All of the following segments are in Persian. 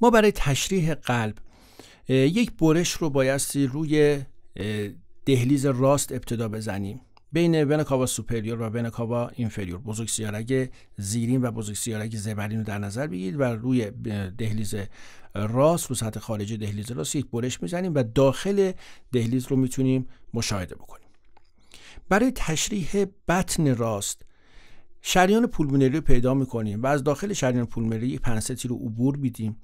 ما برای تشریح قلب یک برش رو بایستی روی دهلیز راست ابتدا بزنیم بین ونکاوا سوپریور و ونکاوا اینفریور بزرگ سیارگ زیرین و بزرگ سیارگ زبرین رو در نظر بگیرید و روی دهلیز راست رو سطح خارج دهلیز راست یک برش میزنیم و داخل دهلیز رو میتونیم مشاهده بکنیم برای تشریح بطن راست شریان پولمونری رو پیدا میکنیم و از داخل شریان پولمونری یک رو عبور میدیم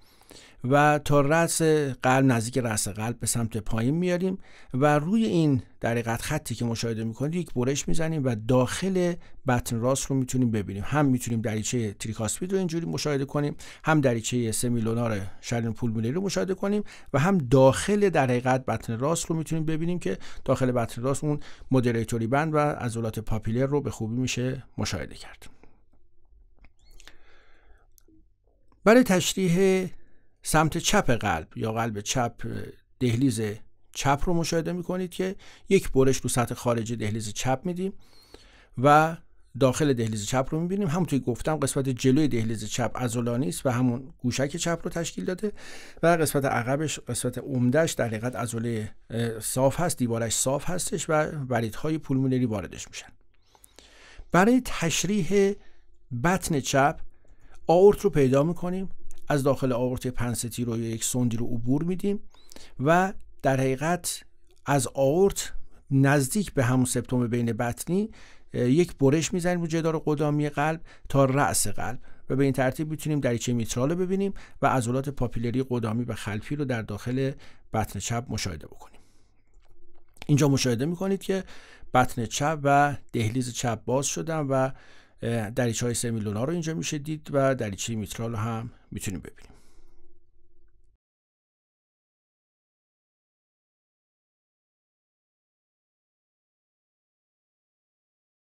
و تا رأس قلب نزدیک رأس قلب به سمت پایین میاریم و روی این در خطی که مشاهده میکنید یک برش میزنیم و داخل بطن راست رو میتونیم ببینیم هم میتونیم دریچه تریکاسپید رو اینجوری مشاهده کنیم هم دریچه سمیلونار شرین پولمونری رو مشاهده کنیم و هم داخل در حقیقت بطن راست رو میتونیم ببینیم که داخل بطن راست اون مدریتوری بند و عضلات پاپیلر رو به خوبی میشه مشاهده کرد برای تشریح سمت چپ قلب یا قلب چپ دهلیز چپ رو مشاهده کنید که یک برش رو سطح خارج دهلیز چپ میدیم و داخل دهلیز چپ رو میبینیم همونطوری گفتم قسمت جلوی دهلیز چپ ازولانی است و همون گوشک چپ رو تشکیل داده و قسمت عقبش قسمت عمدهش در حقیقت صاف هست دیوارش صاف هستش و وریدهای پولمونری واردش میشن برای تشریح بطن چپ آورت رو پیدا میکنیم از داخل آورت پنستی رو یا یک سوندی رو عبور میدیم و در حقیقت از آورت نزدیک به همون سپتوم بین بطنی یک برش میزنیم رو جدار قدامی قلب تا رأس قلب و به این ترتیب میتونیم دریچه میترال رو ببینیم و عضلات پاپیلری قدامی و خلفی رو در داخل بطن چپ مشاهده بکنیم اینجا مشاهده میکنید که بطن چپ و دهلیز چپ باز شدن و دریچه های سمیلونا رو اینجا میشه دید و دریچه میترال رو هم میتونیم ببینیم